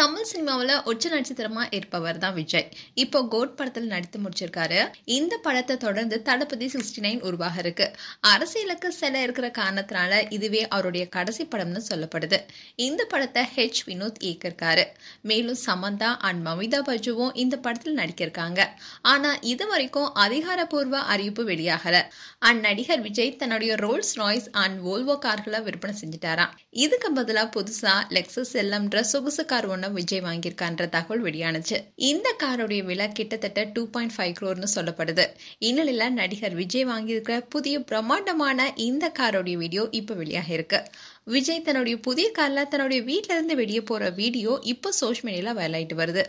தமிழ் சினிமாவில் உச்ச நட்சத்திரமாக இருப்பவர் தான் விஜய் இப்போ கோட் படத்தில் நடித்து முடிச்சிருக்காரு இந்த படத்தை தொடர்ந்து தளபதி சிக்ஸ்டி நைன் உருவாக இருக்கு அரசியலுக்கு சில இருக்கிற காரணத்தினால இதுவே அவருடைய கடைசி படம்னு சொல்லப்படுது இந்த படத்தை ஹெச் வினோத் இயக்கிருக்காரு மேலும் சமந்தா அண்ட் மமிதா பஜுவும் இந்த படத்தில் நடிக்கிருக்காங்க ஆனா இது வரைக்கும் அதிகாரப்பூர்வ அறிவிப்பு வெளியாகல அண்ட் நடிகர் விஜய் தன்னுடைய ரோல்ஸ் ராய்ஸ் அண்ட் ஓல்வோ கார்களை விற்பனை செஞ்சிட்டாராம் இதுக்கு பதிலாக புதுசா லெக்ஸஸ் எல்லம்ன்ற சொகுசு கார் ஒன்று பணம் விஜய் வாங்கியிருக்கான்ற தகவல் வெளியானுச்சு இந்த காருடைய விலை கிட்டத்தட்ட டூ பாயிண்ட் ஃபைவ் குரோர்னு சொல்லப்படுது இந்நிலையில நடிகர் விஜய் வாங்கியிருக்க புதிய பிரம்மாண்டமான இந்த காரோடைய வீடியோ இப்போ வெளியாக இருக்கு விஜய் தன்னுடைய புதிய காரில் தன்னுடைய இருந்து வெளியே போகிற வீடியோ இப்போ சோஷியல் மீடியாவில் வயலாயிட்டு வருது